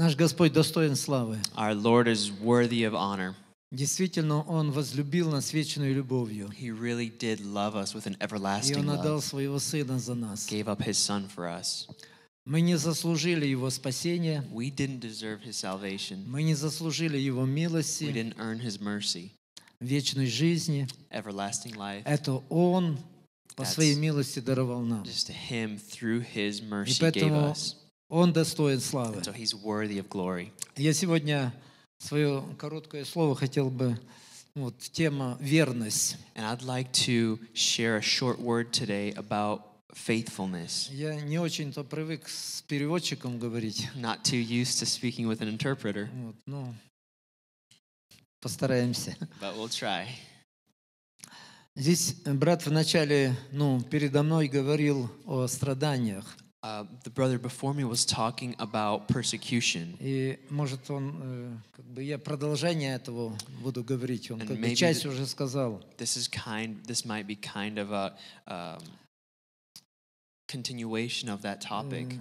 Наш Господь достоин славы. Our Lord is worthy of honor. Действительно, Он возлюбил нас вечной любовью. He really did love us with an everlasting И Он отдал своего Сына за нас. Gave up His Son for us. Мы не заслужили Его спасения. We didn't deserve His salvation. Мы не заслужили Его милости. We didn't earn His mercy. Вечной жизни. Everlasting life. Это Он по своей милости даровал нам. Just him through his mercy gave us. Он достоин славы. So he's worthy of glory. Я сегодня свое короткое слово хотел бы ну вот, тема верность. And I'd like to share a short word today about faithfulness. Я не очень-то привык с переводчиком говорить. Not too used to speaking with an interpreter. Вот, ну, постараемся. But we'll try. Здесь брат вначале, ну, передо мной говорил о страданиях. Uh, the brother before me was talking about persecution. И может он э, как бы я продолжение этого буду говорить. Он And как бы часть уже сказал. This is kind. This might be kind of a um, continuation of that topic.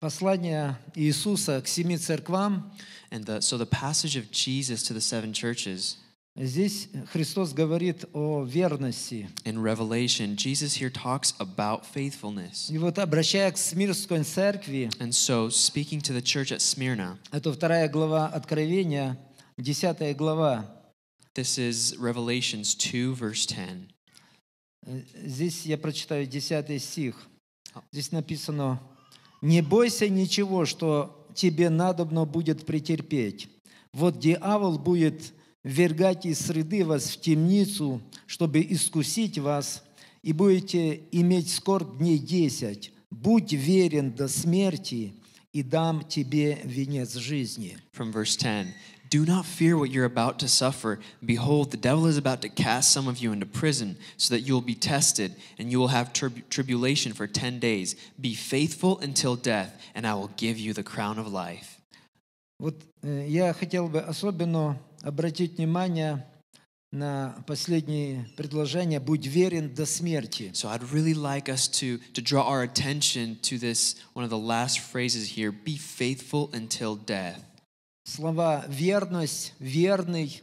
Послание Иисуса к семи церквам. And the, so the passage of Jesus to the seven churches. Здесь Христос говорит о верности. In Revelation, Jesus here talks about faithfulness. И вот обращая к Смирской церкви. And so, speaking to the church at Smyrna. Это вторая глава Откровения, десятая глава. This is Revelations 2, verse 10. Э, здесь я прочитаю десятый стих. А. Здесь написано: "Не бойся ничего, что тебе надобно будет претерпеть. Вот дьявол будет Ввергать из среды вас в темницу, чтобы искусить вас, и будете иметь скорбь дней десять. Будь верен до смерти, и дам тебе венец жизни. From verse 10. Do not fear what you're about to suffer. Behold, the devil is about to cast some of you into prison, so that you will be tested, and you will have trib- tribulation for ten days. Be faithful until death, and I will give you the crown of life. Вот я хотел бы особенно обратить внимание на последнее предложение «Будь верен до смерти». So I'd really like us to, to draw our attention to this, one of the last phrases here, be faithful until death. Слова «верность», «верный»,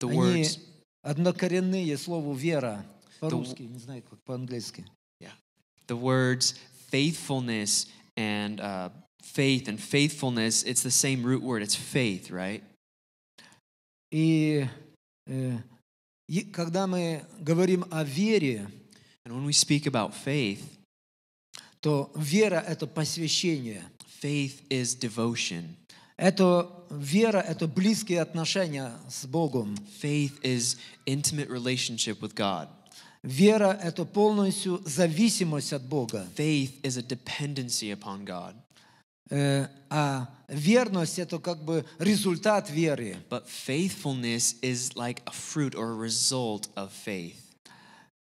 the они words, однокоренные слову «вера». По-русски, не знаю, как по-английски. Yeah. The words faithfulness and uh, faith and faithfulness, it's the same root word, it's faith, right? И, э, и когда мы говорим о вере, And when we speak about faith, то вера — это посвящение. Faith is devotion. Это вера — это близкие отношения с Богом. Faith is intimate relationship with God. Вера — это полностью зависимость от Бога. Faith is a dependency upon God. Э, а верность это как бы результат веры. But faithfulness is like a fruit or a result of faith.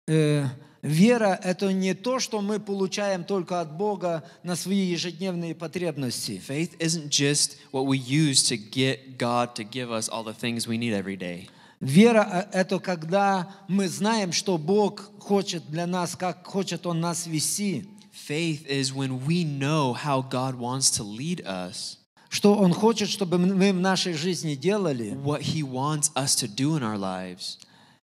Э, вера – это не то, что мы получаем только от Бога на свои ежедневные потребности. Faith isn't just what we use to get God to give us all the things we need every day. Вера – э, это когда мы знаем, что Бог хочет для нас, как хочет Он нас вести. Faith is when we know how God wants to lead us. Что Он хочет, чтобы мы в нашей жизни делали. What He wants us to do in our lives.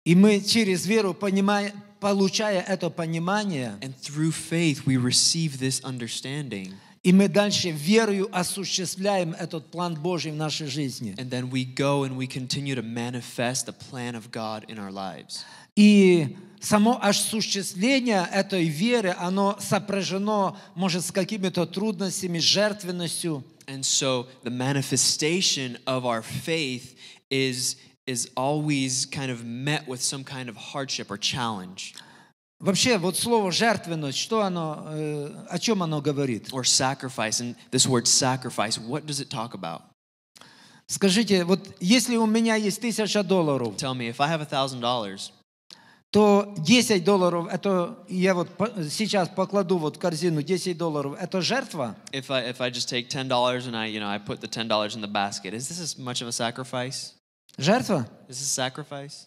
И мы через веру понимаем, получая это понимание. And through faith we receive this understanding. И мы дальше верою осуществляем этот план Божий в нашей жизни. And then we go and we continue to manifest the plan of God in our lives. И само осуществление этой веры, оно сопряжено, может, с какими-то трудностями, жертвенностью. And so the manifestation of our faith is, is always kind of met with some kind of hardship or challenge. Вообще, вот слово жертвенность, что оно, э, о чем оно говорит? Or sacrifice, and this word sacrifice, what does it talk about? Скажите, вот если у меня есть тысяча долларов, Tell me, if I have a thousand dollars, то 10 долларов, это я вот сейчас покладу вот корзину 10 долларов, это жертва? If I, if I just take $10 and I, you know, I put the $10 in the basket, is this as much of a sacrifice? Жертва? Is this a sacrifice?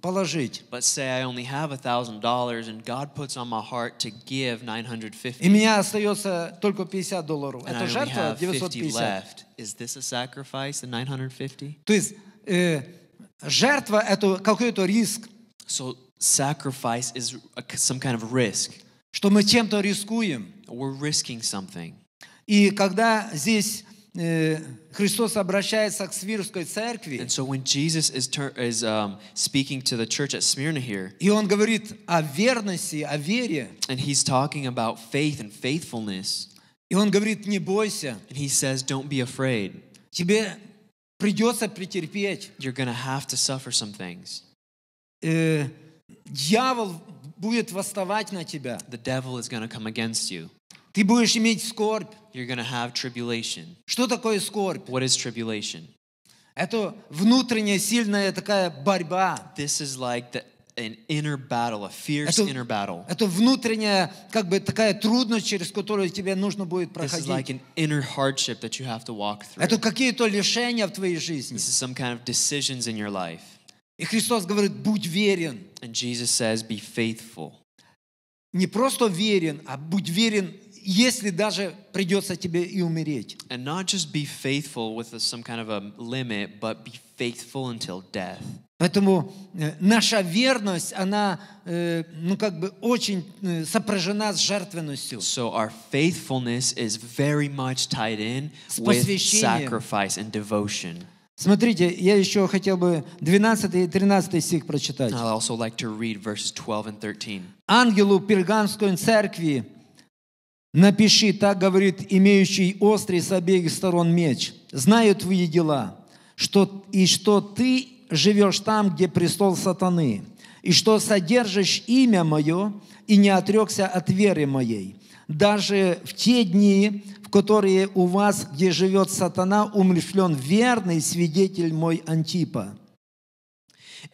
положить. But say I only have $1,000 and God puts on my heart to give 950. И меня остается только 50 долларов. Это жертва 950. Is this a sacrifice, the 950? То есть э, жертва это какой-то риск. So sacrifice is a, some kind of risk. Что мы чем-то рискуем. We're risking something. И когда здесь Э, Христос обращается к Смирской церкви. And so when Jesus is, is um, speaking to the church at Smyrna here, и он говорит о верности, о вере. And he's talking about faith and faithfulness. И он говорит, не бойся. And he says, don't be afraid. Тебе придется претерпеть. You're gonna have to suffer some things. Э, дьявол будет восставать на тебя. The devil is gonna come against you. Ты будешь иметь скорбь. You're going to have tribulation. Что такое скорбь? What is tribulation? Это внутренняя сильная такая борьба. This is like the an inner battle, a fierce это, inner battle. Это внутренняя, как бы такая трудность, через которую тебе нужно будет проходить. This is like an inner hardship that you have to walk through. Это какие-то лишения в твоей жизни. This is some kind of decisions in your life. И Христос говорит, будь верен. And Jesus says, be faithful. Не просто верен, а будь верен если даже придется тебе и умереть. And not just be faithful with some kind of a limit, but be faithful until death. Поэтому наша верность, она, ну, как бы очень сопряжена с жертвенностью. So our faithfulness is very much tied in with sacrifice and devotion. Смотрите, я еще хотел бы 12 и 13 стих прочитать. I'd also like to read verses 12 and 13. Ангелу Пергамской церкви Напиши, так говорит имеющий острый с обеих сторон меч. Знаю твои дела, что, и что ты живешь там, где престол сатаны, и что содержишь имя мое и не отрекся от веры моей. Даже в те дни, в которые у вас, где живет сатана, умрешлен верный свидетель мой Антипа.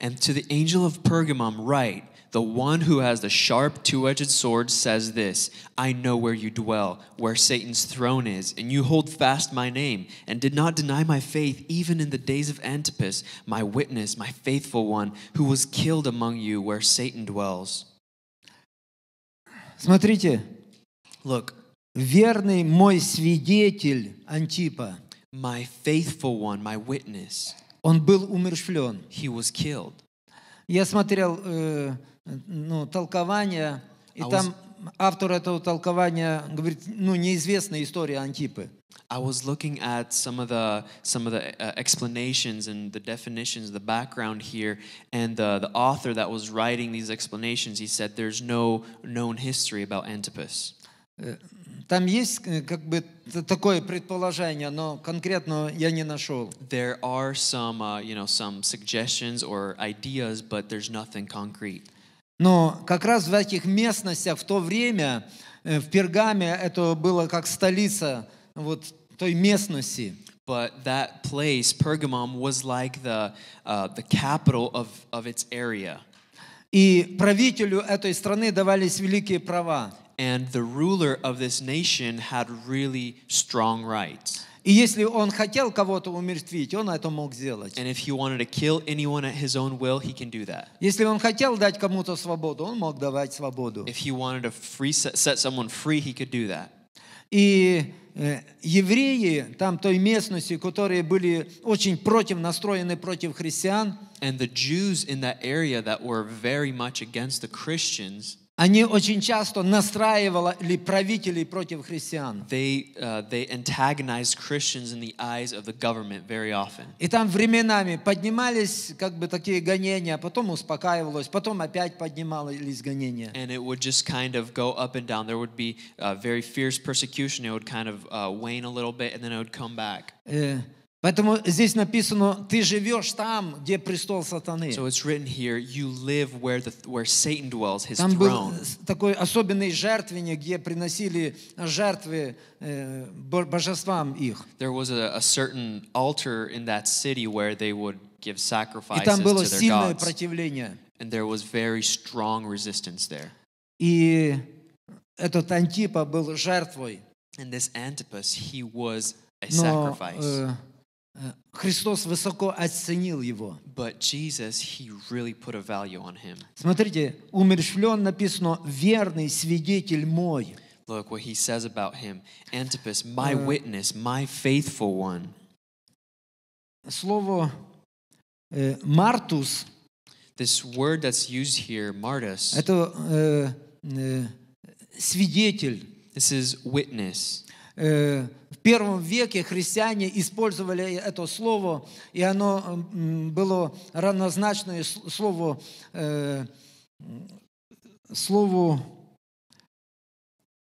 And to the angel of Pergamum write, The one who has the sharp, two edged sword says this I know where you dwell, where Satan's throne is, and you hold fast my name, and did not deny my faith even in the days of Antipas, my witness, my faithful one, who was killed among you where Satan dwells. Смотрите. Look. Верный мой свидетель Антипа. My faithful one, my witness. Он был умершвлен. He was killed. Я смотрел э, ну, толкование, и I там автор этого толкования говорит, ну, неизвестная история Антипы. I was looking at some of the some of the uh, explanations and the definitions, the background here, and the the author that was writing these explanations, he said there's no known history about Antipas. Э, Там есть э, как бы такое предположение, но конкретно я не нашел. There are some, uh, you know, some suggestions or ideas, but there's nothing concrete. Но как раз в этих местностях в то время э, в Пергаме это было как столица вот той местности. But that place, Pergamum, was like the, uh, the capital of, of its area. И правителю этой страны давались великие права. And the ruler of this nation had really strong rights. And if he wanted to kill anyone at his own will, he can do that. If he wanted to free, set someone free, he could do that. Э, and the Jews in that area that were very much against the Christians. Они очень часто настраивали правителей против христиан. They, uh, they antagonize Christians in the eyes of the government very often. И там временами поднимались как бы такие гонения, потом успокаивалось, потом опять поднимались гонения. And it would just kind of go up and down. There would be uh, very fierce persecution. It would kind of uh, wane a little bit, and then it would come back. Поэтому здесь написано, ты живешь там, где престол сатаны. So it's written here, you live where, the, where Satan dwells, his там throne. Там был такой особенный жертвенник, где приносили жертвы э, божествам их. There was a, a certain altar in that city where they would give sacrifices И там было to their сильное gods. противление. And there was very strong resistance there. И этот Антипа был жертвой. And this Antipas, he was a Но, sacrifice. Э, Христос высоко оценил его. But Jesus, he really put a value on him. Смотрите, умерщвлен написано верный свидетель мой. Look what he says about him. Antipas, my witness, my faithful one. Слово мартус. This word that's used here, martus. Это свидетель. This is witness. Э, в первом веке христиане использовали это слово, и оно было равнозначное слову, э, слову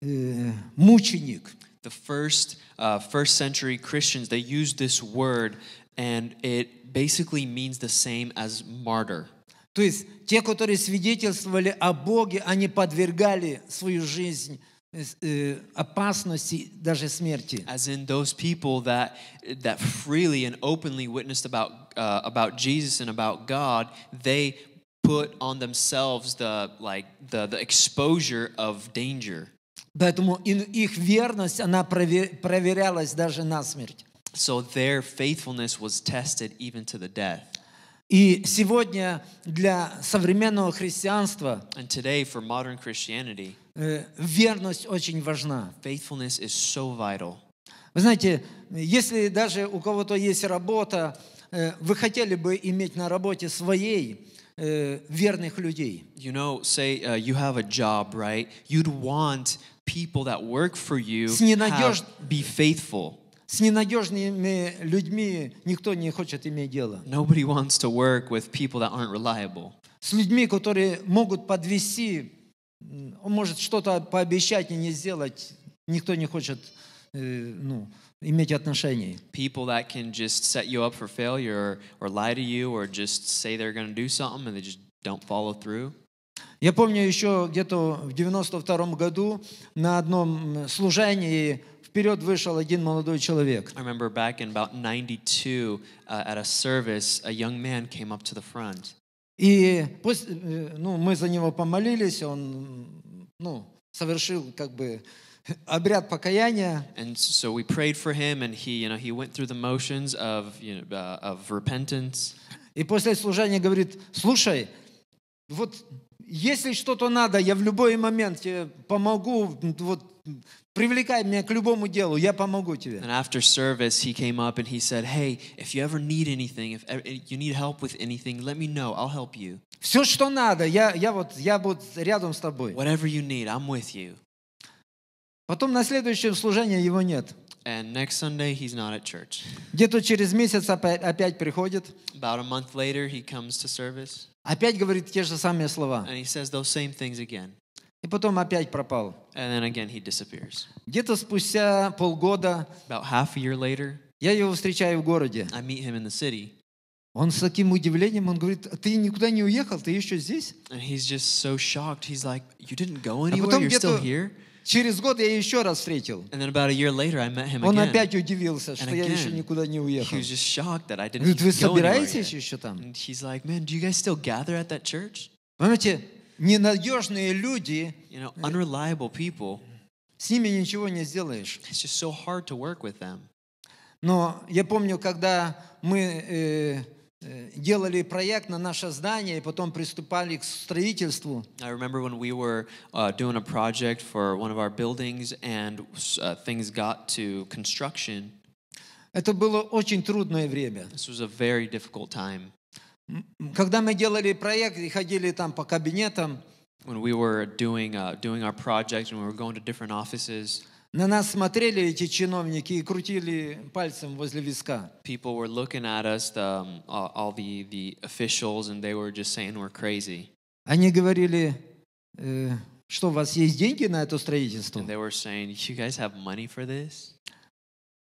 э, мученик. The first uh, first century Christians they used this word, and it basically means the same as martyr. То есть те, которые свидетельствовали о Боге, они подвергали свою жизнь Э, опасности, даже смерти. As in those people that, that freely and openly witnessed about, uh, about Jesus and about God, they put on themselves the, like, the, the exposure of danger. Поэтому их верность, она проверялась даже на смерть. So their faithfulness was tested even to the death. И сегодня для современного христианства and today for modern Christianity, Э, верность очень важна. Faithfulness is so vital. Вы знаете, если даже у кого-то есть работа, э, вы хотели бы иметь на работе своей э, верных людей. You know, say uh, you have a job, right? You'd want people that work for you с have, be faithful. С ненадежными людьми никто не хочет иметь дело. Nobody wants to work with people that aren't reliable. С людьми, которые могут подвести он может что-то пообещать и не сделать. Никто не хочет ну, иметь отношений. People that can just set you up for failure or, or lie to you or just say they're going to do something and they just don't follow through. Я помню еще где-то в 92 году на одном служении вперед вышел один молодой человек. I remember back in about 92 uh, at a service a young man came up to the front. И после, э, ну, мы за него помолились, он ну, совершил как бы обряд покаяния. And so we prayed for him, and he, you know, he went through the motions of, you know, uh, of repentance. И после служения говорит, слушай, вот если что-то надо, я в любой момент тебе помогу, вот привлекай меня к любому делу, я помогу тебе. And after service, he came up and he said, hey, if you ever need anything, if you need help with anything, let me know, I'll help you. Все, что надо, я, я вот, я буду рядом с тобой. Whatever you need, I'm with you. Потом на следующем служении его нет. And next Sunday he's not at church. Где-то через месяц опять, опять приходит. About a month later he comes to service. Опять говорит те же самые слова. And he says those same things again. И потом опять пропал. And then again he disappears. Где-то спустя полгода About half a year later, я его встречаю в городе. I meet him in the city. Он с таким удивлением, он говорит, ты никуда не уехал, ты еще здесь? And he's just so shocked. He's like, you didn't go anywhere, а потом you're still here? Через год я еще раз встретил. And then about a year later, I met him он again. опять удивился, что я еще никуда не уехал. He was just shocked that I didn't Говорит, вы собираетесь go еще там? he's like, man, do you guys still gather at that church? ненадежные люди, you know, unreliable people, с ними ничего не сделаешь. It's just so hard to work with them. Но я помню, когда мы э, делали проект на наше здание и потом приступали к строительству. I remember when we were uh, doing a project for one of our buildings and uh, things got to construction. Это было очень трудное время. This was a very difficult time. Когда мы делали проект и ходили там по кабинетам, when we were doing uh, doing our project and we were going to different offices, на нас смотрели эти чиновники и крутили пальцем возле виска. People were looking at us, the, um, all the the officials, and they were just saying we're crazy. Они говорили, что у вас есть деньги на это строительство? And they were saying, you guys have money for this?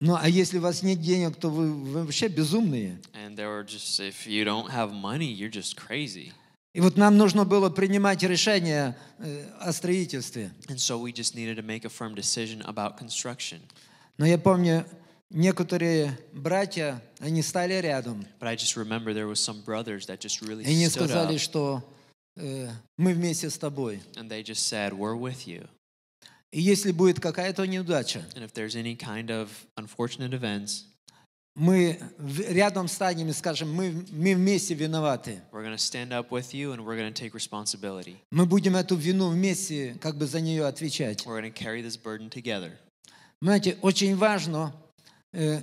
Ну, а если у вас нет денег, то вы, вы вообще безумные. And they were just, if you don't have money, you're just crazy. И вот нам нужно было принимать решение о строительстве. And so we just needed to make a firm decision about construction. Но я помню, некоторые братья, они стали рядом. But I just remember there was some brothers that just really И они сказали, up. что мы вместе с тобой. And they just said, We're with you. И если будет какая-то неудача, and if there's any kind of unfortunate events, мы рядом станем и скажем, мы, мы вместе виноваты. We're going to stand up with you and we're going to take responsibility. Мы будем эту вину вместе как бы за нее отвечать. We're going to carry this burden together. Знаете, очень важно,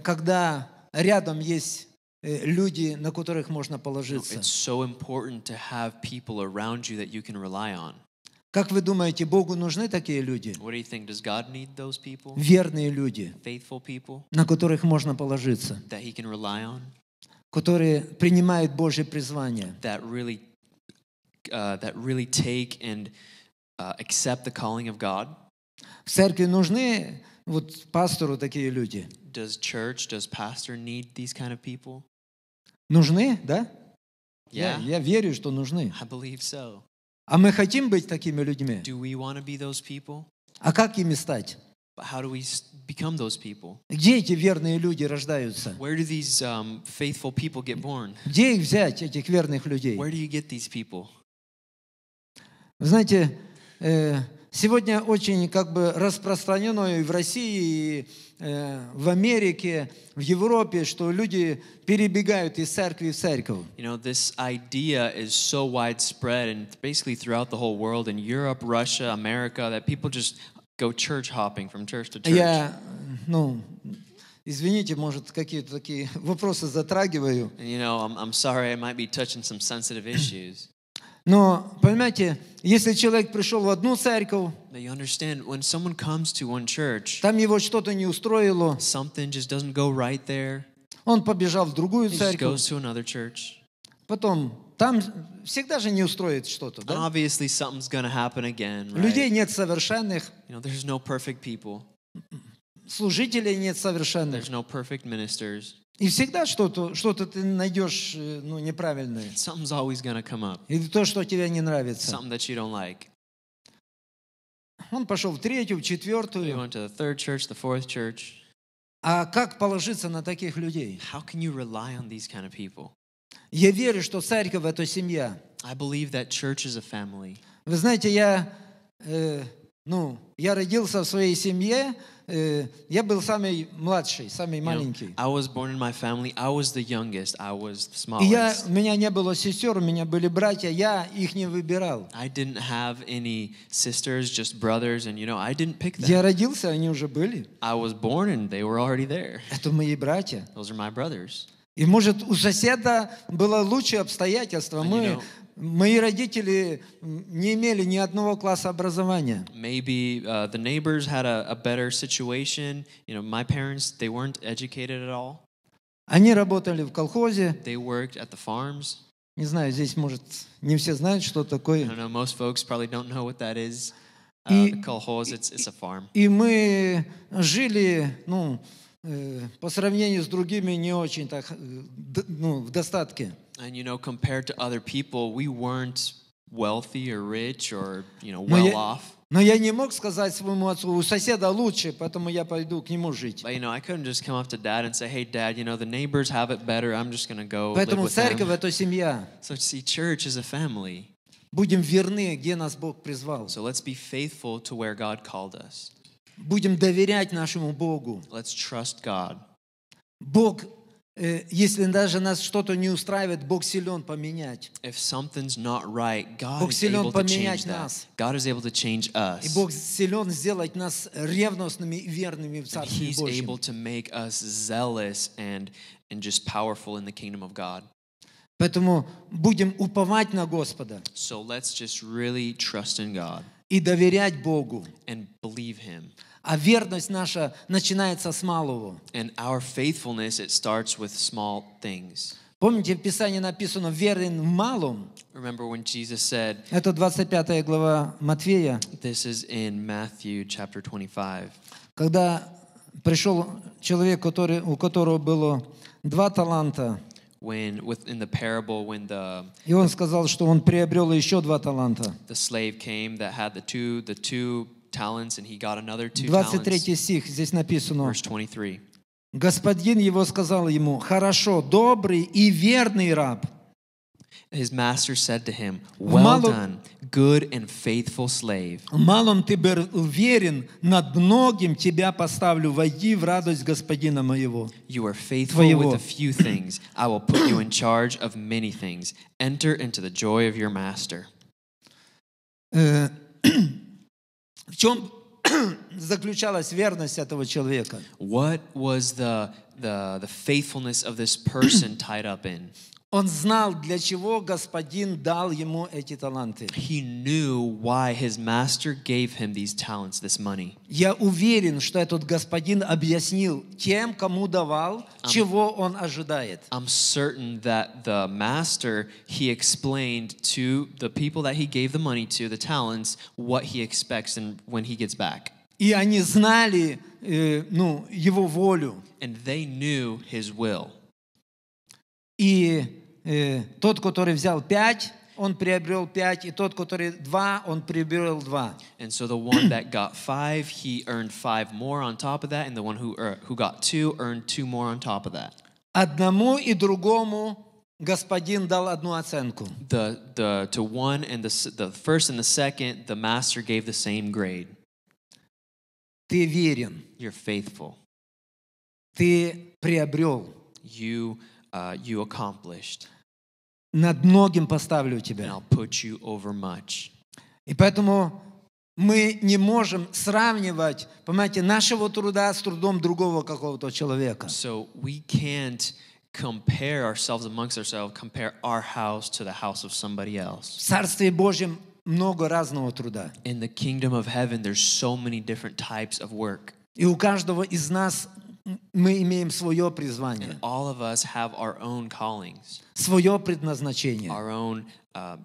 когда рядом есть люди, на которых можно положиться. It's so important to have people around you that you can rely on. Как вы думаете, Богу нужны такие люди? Think, Верные люди, people, на которых можно положиться, on, которые принимают Божье призвание, that really, uh, that really and uh, the of God. В церкви нужны вот пастору такие люди. Does church, does need these kind of Нужны, да? Yeah. Я, я верю, что нужны. I believe so. А мы хотим быть такими людьми? Do we want to be those people? А как ими стать? But how do we become those people? Где эти верные люди рождаются? Where do these um, faithful people get born? Где их взять, этих верных людей? Where do you get these people? Вы знаете, э, сегодня очень как бы распространено и в России, и Э, в Америке, в Европе, что люди перебегают из церкви в церковь. You know, this idea is so widespread and basically throughout the whole world in Europe, Russia, America that people just go church hopping from church to church. Я, ну, извините, может, какие-то такие вопросы затрагиваю. You know, I'm, I'm sorry, I might be touching some sensitive issues. Но, понимаете, если человек пришел в одну церковь, Now you understand when someone comes to one church, там его что-то не устроило, something just doesn't go right there. Он побежал в другую he just церковь, goes to another church. потом там всегда же не устроит что-то, And да? obviously something's gonna happen again, Людей right? нет совершенных, You know, there's no perfect people. служителей нет совершенных. There's no perfect ministers. И всегда что-то что ты найдешь э, ну, неправильное. Или то, что тебе не нравится. like. Он пошел в третью, в четвертую. church, А как положиться на таких людей? kind of Я верю, что церковь – это семья. Вы знаете, я, э, ну, я родился в своей семье, я был самый младший, самый маленький. I was born in my family. I was the youngest. I was the smallest. Я, у меня не было сестер, у меня были братья, я их не выбирал. I didn't have any sisters, just brothers, and you know, I didn't pick them. Я родился, они уже были. I was born and they were already there. Это мои братья. Those are my brothers. И может у соседа было лучшее обстоятельство. Мы Мои родители не имели ни одного класса образования. Maybe uh, the neighbors had a, a better situation. You know, my parents they weren't educated at all. Они работали в колхозе. They worked at the farms. Не знаю, здесь может не все знают, что такое. I don't know, most folks probably don't know what that is. Uh, the колхоз, it's, it's a farm. И мы жили, ну, по сравнению с другими не очень так, ну, в достатке. And you know, compared to other people, we weren't wealthy or rich or, you know, well off. Но я не мог сказать своему отцу, у соседа лучше, поэтому я пойду к нему жить. But, you know, I couldn't just come up to dad and say, hey, dad, you know, the neighbors have it better, I'm just going to go Поэтому live with them. это семья. So, see, church is a family. Будем верны, где нас Бог призвал. So let's be faithful to where God called us. Будем доверять нашему Богу. Let's trust God. Бог Если даже нас что-то не устраивает, Бог силен поменять. If something's not right, God Бог is able to change нас. that. God is able to change us. И Бог силен сделать нас ревностными и верными в Царстве He's Божьем. able to make us zealous and, and just powerful in the kingdom of God. Поэтому будем уповать на Господа. So let's just really trust in God. И доверять Богу. And believe Him а верность наша начинается с малого. And our faithfulness, it starts with small things. Помните, в Писании написано «верен в малом». Remember when Jesus said, Это 25 глава Матфея. This is in Matthew chapter 25. Когда пришел человек, который, у которого было два таланта, when, in the parable, when the, и он сказал, что он приобрел еще два таланта. The slave came that had the two, the two talents, and he got another two 23 talents. стих, здесь написано. Verse 23. Господин его сказал ему, «Хорошо, добрый и верный раб». His master said to him, Well done, good and faithful slave. Малом ты верен, над многим тебя поставлю, войди в радость господина моего. You are faithful with a few things. I will put you in charge of many things. Enter into the joy of your master. В чем заключалась верность этого человека? What was the, the, the faithfulness of this person tied up in? Он знал, для чего господин дал ему эти таланты. He knew why his master gave him these talents, this money. Я уверен, что этот господин объяснил тем, кому давал, I'm, чего он ожидает. I'm certain that the master he explained to the people that he gave the money to, the talents, what he expects and when he gets back. И они знали, э, ну, его волю. And they knew his will. И Э, тот, который взял пять, он приобрел пять, и тот, который два, он приобрел два. And so the one that got five, he earned five more on top of that, and the one who, er, who got two earned two more on top of that. Одному и другому господин дал одну оценку. The, the, to one and the, the first and the second, the master gave the same grade. Ты верен. You're faithful. Ты приобрел. You, uh, you accomplished. над многим поставлю тебя. I'll put you over much. И поэтому мы не можем сравнивать, понимаете, нашего труда с трудом другого какого-то человека. So we can't compare ourselves amongst ourselves, compare our house to the house of somebody else. В Царстве Божьем много разного труда. In the kingdom of heaven there's so many different types of work. И у каждого из нас мы имеем свое призвание. all of us have our own callings. Свое предназначение. Our own uh,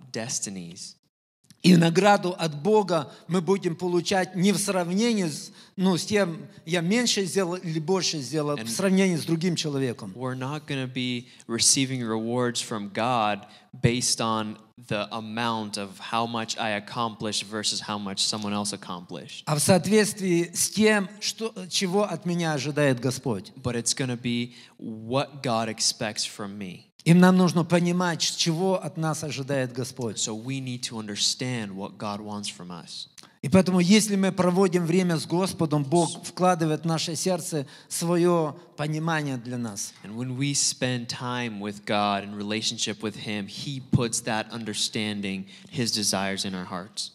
И награду от Бога мы будем получать не в сравнении с, ну, с тем, я меньше сделал или больше сделал, а And в сравнении с другим человеком. We're not going to be receiving rewards from God based on the amount of how much I accomplished versus how much someone else accomplished. А в соответствии с тем, что, чего от меня ожидает Господь. But it's going to be what God expects from me. Им нам нужно понимать, чего от нас ожидает Господь. So we need to understand what God wants from us. И поэтому, если мы проводим время с Господом, Бог вкладывает в наше сердце свое понимание для нас. And when we spend time with God in relationship with Him, He puts that understanding, His desires in our hearts.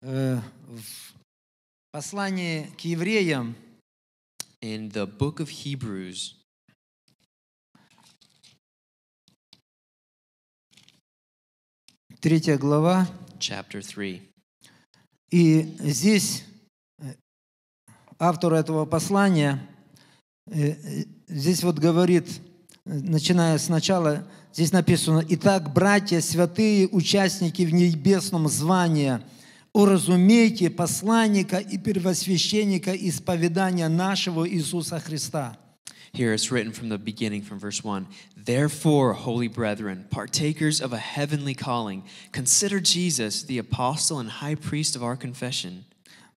В послании к евреям in the book of Hebrews, Третья глава. Chapter 3. И здесь э, автор этого послания э, э, здесь вот говорит, начиная с начала, здесь написано, «Итак, братья, святые участники в небесном звании, уразумейте посланника и первосвященника исповедания нашего Иисуса Христа». Here it's written from the beginning, from verse 1. Therefore, holy brethren, partakers of a heavenly calling, consider Jesus, the apostle and high priest of our confession.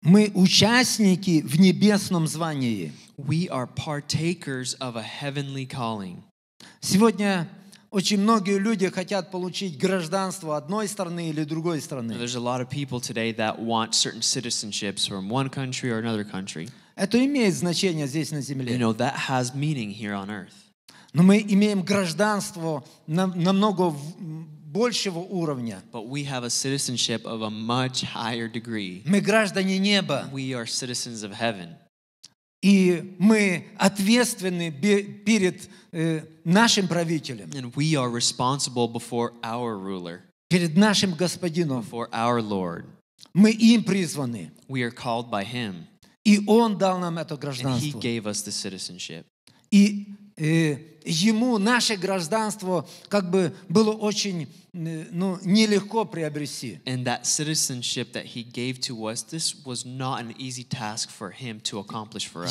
Мы участники в небесном звании. We are partakers of a heavenly calling. Сегодня очень многие люди хотят получить гражданство одной страны или другой страны. There's a lot of people today that want certain citizenships from one country or another country. Это имеет значение здесь на земле. You know, that has meaning here on earth. Но мы имеем гражданство намного большего уровня. But we have a citizenship of a much higher degree. Мы граждане неба. We are citizens of heaven. И мы ответственны перед нашим правителем. And we are responsible before our ruler. Перед нашим господином. Before our Lord. Мы им призваны. We are called by him. И Он дал нам это гражданство. И э, Ему наше гражданство как бы было очень э, ну, нелегко приобрести. And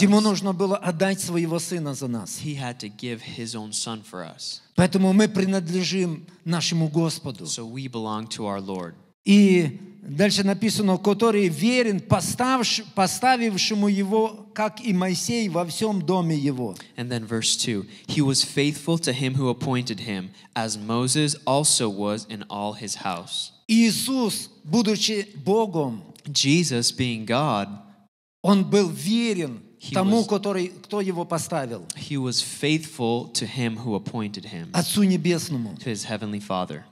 Ему нужно было отдать своего Сына за нас. He had to give His own Son for us. Поэтому мы принадлежим нашему Господу. So we belong to our Lord. И Дальше написано, который верен поставш, поставившему его, как и Моисей, во всем доме его. And then verse 2. He was faithful to him who appointed him, as Moses also was in all his house. Иисус, будучи Богом, Jesus being God, он был верен тому, was, который, кто его поставил. He was faithful to him who appointed him. Отцу Небесному. To his heavenly Father.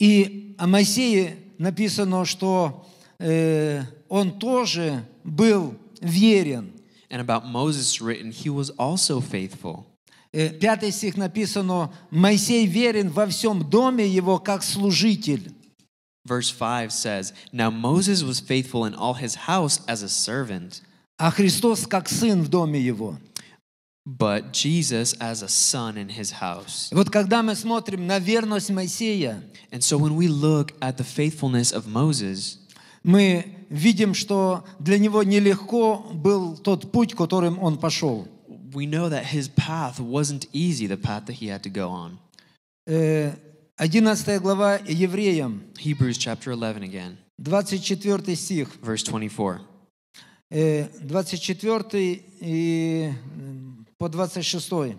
И о Моисее написано, что э, он тоже был верен. And about Moses written, he was also faithful. Э, пятый стих написано, Моисей верен во всем доме его как служитель. Verse 5 says, Now Moses was faithful in all his house as a servant. А Христос как сын в доме его. but Jesus as a son in his house. Вот когда мы смотрим на верность Моисея, and so when we look at the faithfulness of Moses, мы видим, что для него нелегко был тот путь, которым он пошел. We know that his path wasn't easy, the path that he had to go on. 11 э, глава Евреям. Hebrews chapter 11 again. 24 стих. Verse 24. 24 э, и по 26.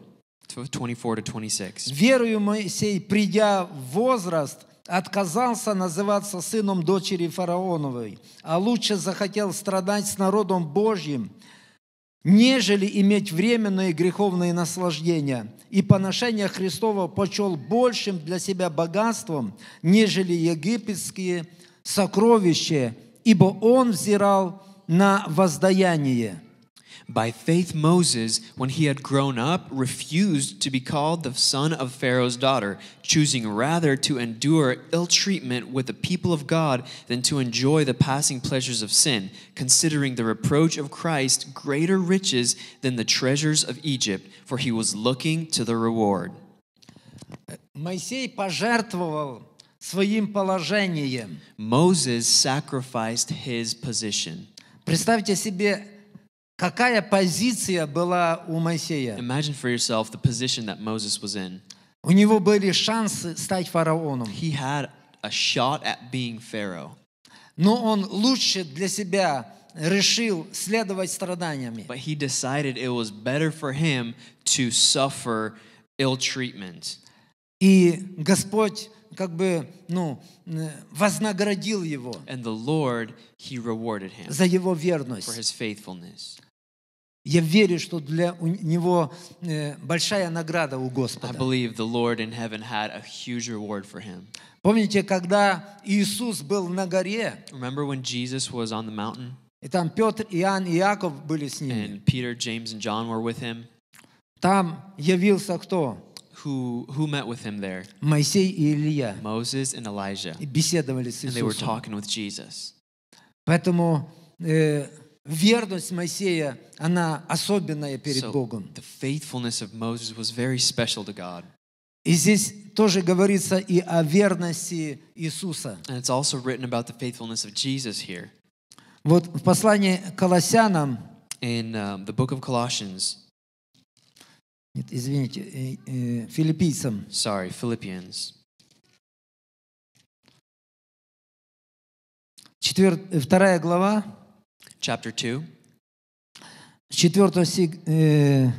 24-26. «Верою Моисей, придя в возраст, отказался называться сыном дочери фараоновой, а лучше захотел страдать с народом Божьим, нежели иметь временные греховные наслаждения, и поношение Христова почел большим для себя богатством, нежели египетские сокровища, ибо он взирал на воздаяние». By faith, Moses, when he had grown up, refused to be called the son of Pharaoh's daughter, choosing rather to endure ill treatment with the people of God than to enjoy the passing pleasures of sin, considering the reproach of Christ greater riches than the treasures of Egypt, for he was looking to the reward. Моисей пожертвовал своим положением. Moses sacrificed his position. Представьте себе Какая позиция была у Моисея? Imagine for yourself the position that Moses was in. У него были шансы стать фараоном. He had a shot at being Pharaoh. Но он лучше для себя решил следовать страданиями. But he decided it was better for him to suffer ill treatment. И Господь как бы, ну, вознаградил его. And the Lord, he rewarded him за его верность. For his faithfulness. Я верю, что для него большая награда у Господа. I believe the Lord in heaven had a huge reward for him. Помните, когда Иисус был на горе? Remember when Jesus was on the mountain? И там Петр, Иоанн и Иаков были с ним. And Peter, James and John were with him. Там явился кто? Who, who met with him there? Моисей и Илья. Moses and Elijah. И беседовали с Иисусом. And they were talking with Jesus. Поэтому э, Верность Моисея, она особенная перед so, Богом. The faithfulness of Moses was very special to God. И здесь тоже говорится и о верности Иисуса. And it's also written about the faithfulness of Jesus here. Вот в послании к Колоссянам in um, the book of Colossians нет, извините, э, э, филиппийцам. Sorry, Philippians. Четвер... Э, вторая глава chapter 2. С 4 стих, э,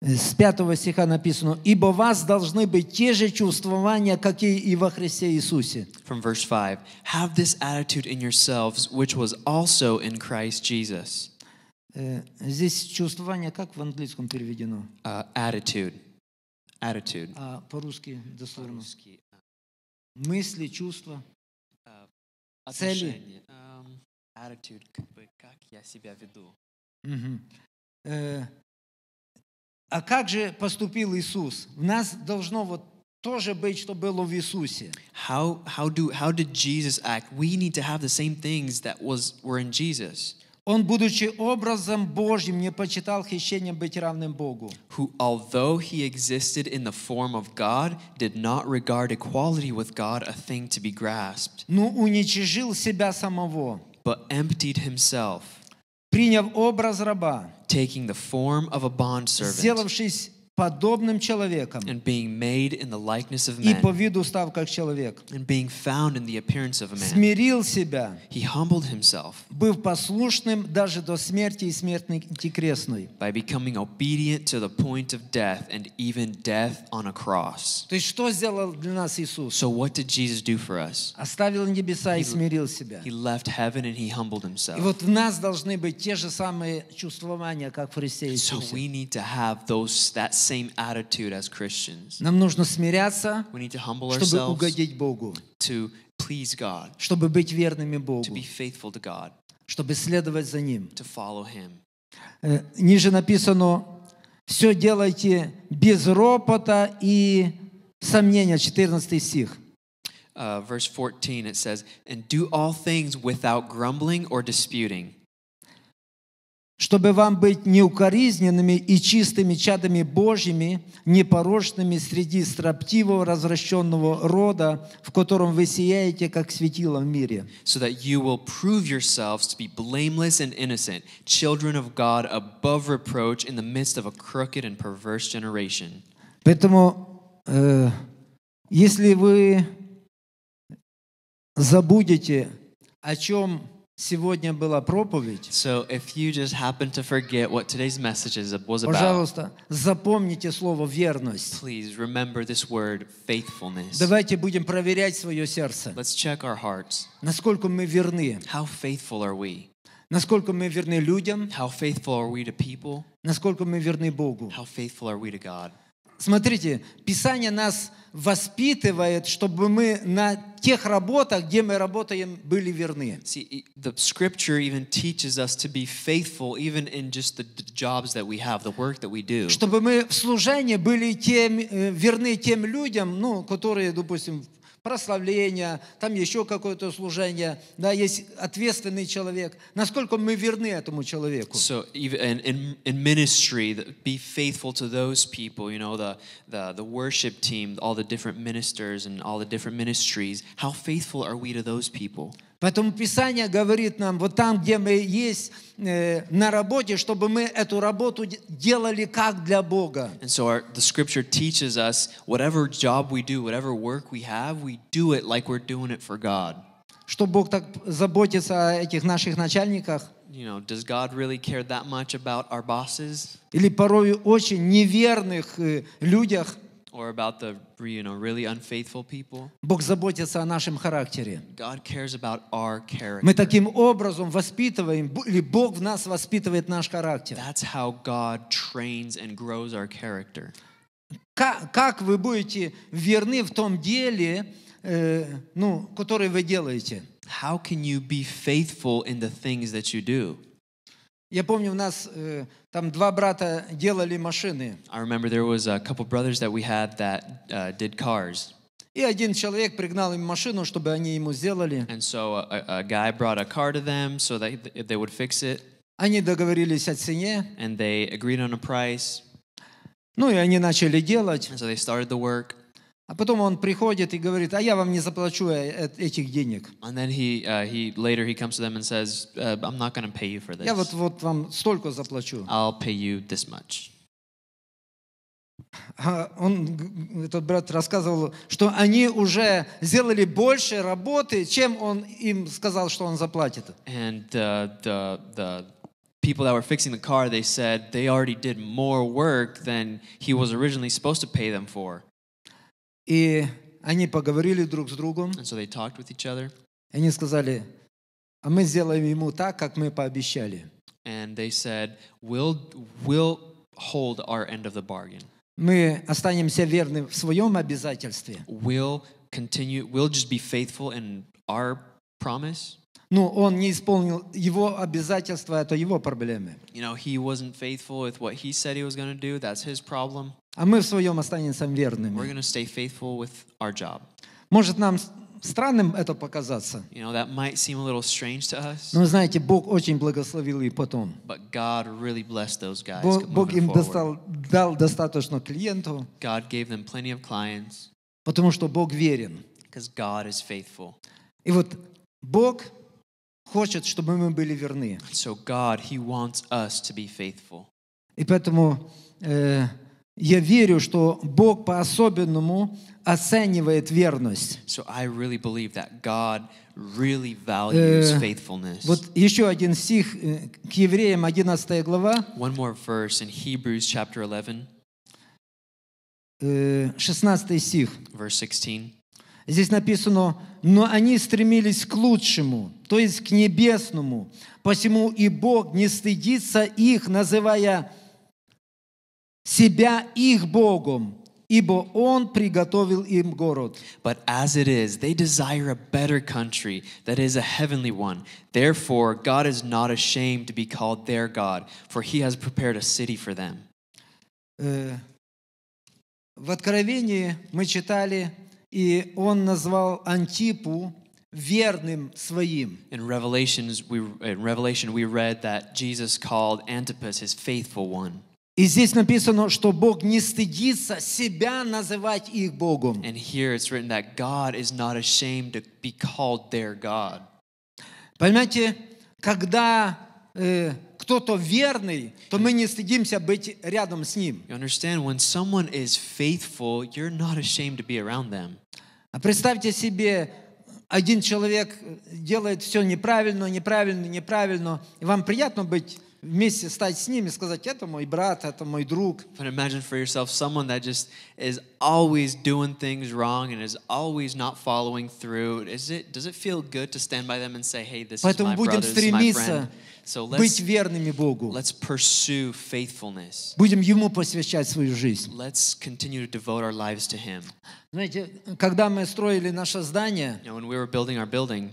с 5 стиха написано, «Ибо вас должны быть те же чувствования, какие и во Христе Иисусе». From verse 5, «Have this attitude in yourselves, which was also in Christ Jesus». Э, здесь чувствование как в английском переведено? Uh, attitude. Attitude. А по-русски дословно? По-русски. Мысли, чувства, uh, цели attitude, как бы, как я себя веду. Угу. Э, а как же поступил Иисус? В нас должно вот тоже быть, что было в Иисусе. How, how, do, how did Jesus act? We need to have the same things that was, were in Jesus. Он, будучи образом Божьим, не почитал хищением быть равным Богу. Who, although he existed in the form of God, did not regard equality with God a thing to be grasped. Но уничижил себя самого. but emptied himself, приняв образ раба, taking the form of a bondservant, сделавшись подобным человеком and being made in the likeness of men, и по виду став как человек, and being found in the appearance of a man, смирил себя, he humbled himself, быв послушным даже до смерти и смерти крестной. By becoming obedient to the point of death and even death on a cross. То есть что сделал для нас Иисус? So what did Jesus do for us? Оставил небеса he, и смирил себя. He left heaven and he humbled himself. И вот в нас должны быть те же самые чувствования, как So we need to have those that same attitude as Christians. Нам нужно смиряться, we need to humble чтобы угодить Богу, to please God, чтобы быть верными Богу, to be faithful to God, чтобы следовать за Ним. To follow him. Ниже написано, все делайте без ропота и сомнения, 14 стих. Uh, verse 14 it says, and do all things without grumbling or disputing чтобы вам быть неукоризненными и чистыми чадами Божьими, непорочными среди строптивого, развращенного рода, в котором вы сияете, как светило в мире. So that you will prove yourselves to be blameless and innocent, children of God above reproach in the midst of a crooked and perverse generation. Поэтому, э, если вы забудете, о чем Сегодня была проповедь. So if you just happen to forget what today's message is, was about, пожалуйста, запомните слово верность. Please remember this word faithfulness. Давайте будем проверять свое сердце. Let's check our hearts. Насколько мы верны? How faithful are we? Насколько мы верны людям? How faithful are we to people? Насколько мы верны Богу? How faithful are we to God? смотрите, Писание нас воспитывает, чтобы мы на тех работах, где мы работаем, были верны. See, the scripture even teaches us to Чтобы мы в служении были тем, э, верны тем людям, ну, которые, допустим, прославления, там еще какое-то служение, да, есть ответственный человек. Насколько мы верны этому человеку? So even in, in ministry, be faithful to those people, you know, the, the, the worship team, all the different ministers and all the different ministries. How faithful are we to those people? Поэтому Писание говорит нам, вот там, где мы есть э, на работе, чтобы мы эту работу делали как для Бога. And so our, the Scripture teaches us, whatever job we do, whatever work we have, we do it like we're doing it for God. Что Бог так заботится о этих наших начальниках? You know, does God really care that much about our bosses? Или порой очень неверных э, людях? or about the you know really unfaithful people. Бог заботится о нашем характере. God cares about our character. Мы таким образом воспитываем, или Бог в нас воспитывает наш характер. That's how God trains and grows our character. Как, как вы будете верны в том деле, э, ну, которое вы делаете? How can you be faithful in the things that you do? Я помню, у нас э, там два брата делали машины. I remember there was a couple brothers that we had that uh, did cars. И один человек пригнал им машину, чтобы они ему сделали. And so a, a guy brought a car to them so that they would fix it. Они договорились о цене. And they agreed on a price. Ну и они начали делать. And so they started the work. А потом он приходит и говорит, а я вам не заплачу этих денег. And then he, uh, he later he comes to them and says, uh, I'm not going to pay you for this. Я вот вот вам столько заплачу. I'll pay you this much. Он, этот брат рассказывал, что они уже сделали больше работы, чем он им сказал, что он заплатит. And the, the, the people that were fixing the car, they said they already did more work than he was originally supposed to pay them for. И они поговорили друг с другом. And so they talked with each other. И они сказали, а мы сделаем ему так, как мы пообещали. And they said, we'll, we'll hold our end of the bargain. Мы останемся верны в своем обязательстве. We'll continue, we'll just be faithful in our promise. Ну, он не исполнил его обязательства, это его проблемы. You know, he wasn't faithful with what he said he was going to do, that's his problem. А мы в своем останемся верными. We're going to stay faithful with our job. Может нам странным это показаться. You know, that might seem a to us. Но знаете, Бог очень благословил и потом. But God really those guys Бог, Бог им достал, дал достаточно клиентов. God gave them of clients. Потому что Бог верен. God is И вот Бог хочет, чтобы мы были верны. So God, He wants us to be И поэтому э, я верю, что Бог по-особенному оценивает верность. So I really believe that God really values э, faithfulness. Вот еще один стих э, к Евреям, 11 глава. One more verse in Hebrews chapter 11. 16 э, стих. Verse 16. Здесь написано, но они стремились к лучшему, то есть к небесному, посему и Бог не стыдится их, называя себя их Богом, ибо Он приготовил им город. But as it is, they desire a better country, that is a heavenly one. Therefore, God is not ashamed to be called their God, for He has prepared a city for them. Э, в Откровении мы читали, и он назвал Антипу верным своим. In, we, in Revelation we read that Jesus called Antipas his faithful one. И здесь написано, что Бог не стыдится себя называть их Богом. And here it's written that God is not ashamed to be called their God. Понимаете, когда э, кто-то верный, то мы не стыдимся быть рядом с ним. You understand, when someone is faithful, you're not ashamed to be around them. А представьте себе, один человек делает все неправильно, неправильно, неправильно, и вам приятно быть вместе стать с ними, сказать, это мой брат, это мой друг. But imagine for yourself someone that just is always doing things wrong and is always not following through. Is it, does it feel good to stand by them and say, hey, this Поэтому is my brother, this is my friend? So let's, быть верными Богу. Let's pursue faithfulness. Будем Ему посвящать свою жизнь. Let's continue to devote our lives to Him. Знаете, когда мы строили наше здание, you know, when we were building our building,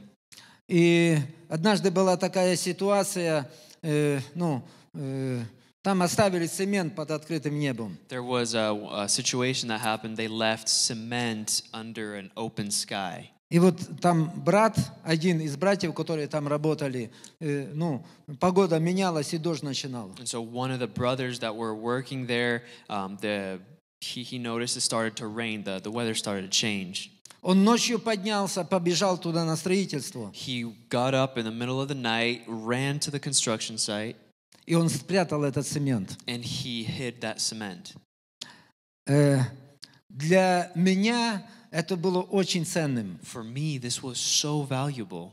и однажды была такая ситуация, э, ну, э, там оставили цемент под открытым небом. There was a, a situation that happened. They left cement under an open sky. И вот там брат, один из братьев, которые там работали, э, ну, погода менялась и дождь начинал. And so one of the brothers that were working there, um, the, he, he noticed it started to rain, the, the weather started to change. Он ночью поднялся, побежал туда на строительство. He got up in the middle of the night, ran to the construction site. И он спрятал этот цемент. And he hid that cement. Э, для меня это было очень ценным. For me, this was so valuable.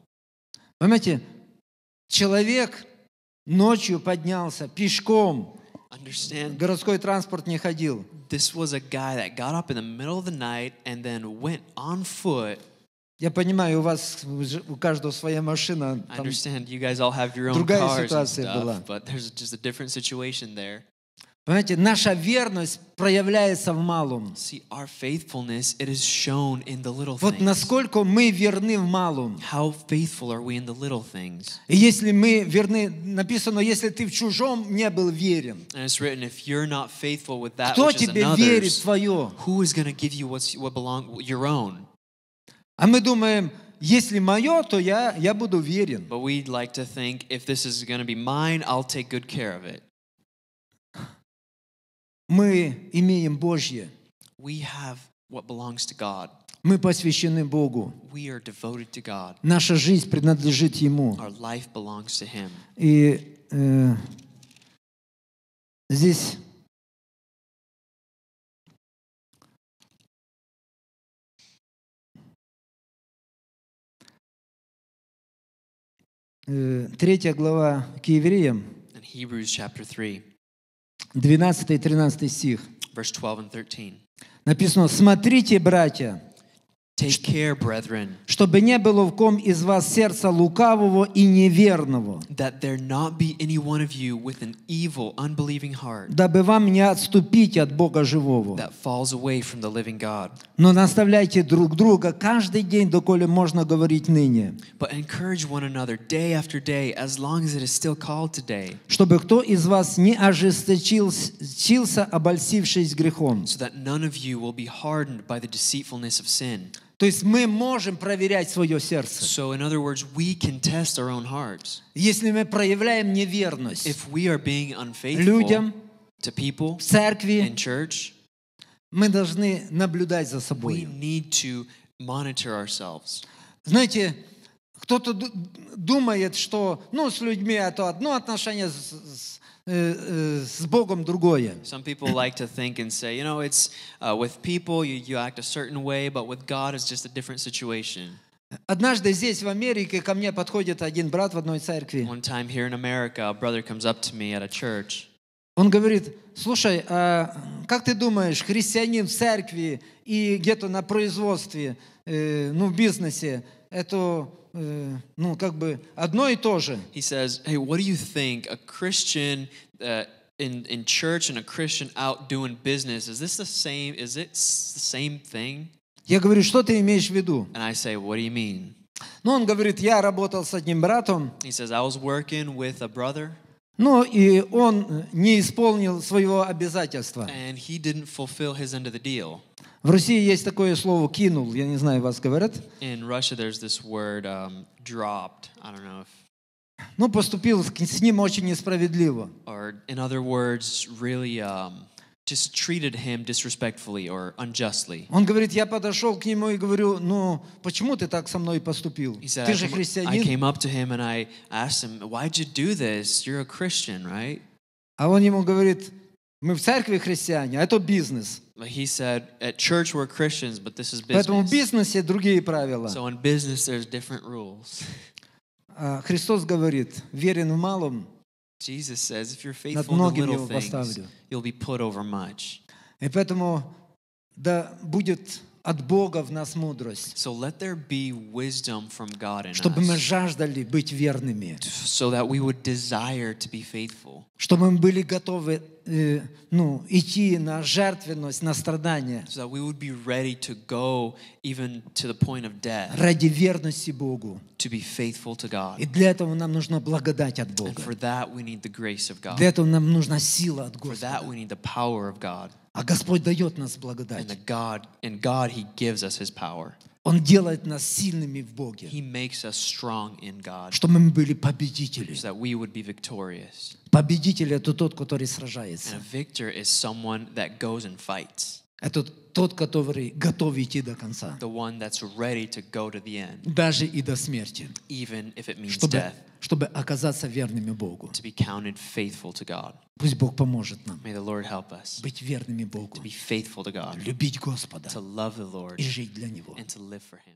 Понимаете, человек ночью поднялся пешком Understand? Городской транспорт не ходил. This was a guy that got up in the middle of the night and then went on foot. Я понимаю, у вас у каждого своя машина. I understand you guys all have your own cars and stuff, but there's just a different situation there. Понимаете, наша верность проявляется в малом. See, our faithfulness, it is shown in the little things. вот насколько мы верны в малом. How faithful are we in the little things? И если мы верны, написано, если ты в чужом не был верен. And it's written, if you're not faithful with that Кто which тебе is верит твое? Who is going to give you what's, what belong, your own? А мы думаем, если мое, то я, я буду верен. But we'd like to think, if this is going to be mine, I'll take good care of it. Мы имеем Божье. We have what belongs to God. Мы посвящены Богу. We are devoted to God. Наша жизнь принадлежит Ему. Our life belongs to Him. И э, здесь э, третья глава к евреям. 12 и 13 стих. Написано, смотрите, братья, Take care, brethren, чтобы не было в ком из вас сердца лукавого и неверного, that there not be any one of you with an evil, unbelieving heart, дабы вам не отступить от Бога живого. That falls away from the living God. Но наставляйте друг друга каждый день, доколе можно говорить ныне. But encourage one another day after day, as long as it is still called today. Чтобы кто из вас не ожесточился, обольстившись грехом. So that none of you will be hardened by the deceitfulness of sin. То есть мы можем проверять свое сердце. So in other words, we can test our own hearts. Если мы проявляем неверность If we are being unfaithful людям, to people, церкви, and church, мы должны наблюдать за собой. We need to monitor ourselves. Знаете, кто-то думает, что ну, с людьми это одно отношение, с, с Богом другое. Some people like to think and say, you know, it's uh, with people you, you act a certain way, but with God it's just a different situation. Однажды здесь, в Америке, ко мне подходит один брат в одной церкви. One time here in America, a brother comes up to me at a church. Он говорит, слушай, а как ты думаешь, христианин в церкви и где-то на производстве, э, ну, в бизнесе, это э, ну как бы одно и то же. He says, hey, what do you think a Christian uh, in in church and a Christian out doing business is this the same? Is it the same thing? Я говорю, что ты имеешь в виду? And I say, what do you mean? Ну он говорит, я работал с одним братом. He says, I was working with a brother. Ну и он не исполнил своего обязательства. And he didn't fulfill his end of the deal. В России есть такое слово «кинул». Я не знаю, вас говорят. In Russia there's this word um, dropped. I don't know if ну, поступил с ним очень несправедливо. Or, in other words, really um, just treated him disrespectfully or unjustly. Он говорит, я подошел к нему и говорю, ну, почему ты так со мной поступил? Said, ты же христианин. I came up to him and I asked him, why'd you do this? You're a Christian, right? А он ему говорит, мы в церкви христиане, а это бизнес. He said, at church we're Christians, but this is business. Поэтому в бизнесе другие правила. So in business there's different rules. Христос говорит, верен в малом, Jesus says, if you're faithful in the little things, you'll be put over much. И поэтому да будет от Бога в нас мудрость, so let there be wisdom from God in чтобы us, мы жаждали быть верными, so that we would desire to be faithful, чтобы мы были готовы э, ну, идти на жертвенность, на страдания. So that we would be ready to go even to the point of death. Ради верности Богу. To be faithful to God. И для этого нам нужна благодать от Бога. And for that we need the grace of God. Для этого нам нужна сила от Господа. For that we need the power of God. А Господь дает нас благодать. And, the God, and God, He gives us His power. Он делает нас сильными в Боге. He makes us strong in God. Чтобы мы были победители. So that we would be victorious. Победитель это тот, который сражается. And a victor is someone that goes and fights. Это тот, который готов идти до конца. The one that's ready to go to the end. Даже и до смерти. Even if it means чтобы, death. Чтобы оказаться верными Богу. To be counted faithful to God. Пусть Бог поможет нам. May the Lord help us. Быть верными Богу. To be faithful to God. Любить Господа. To love the Lord. И жить для Него. And to live for Him.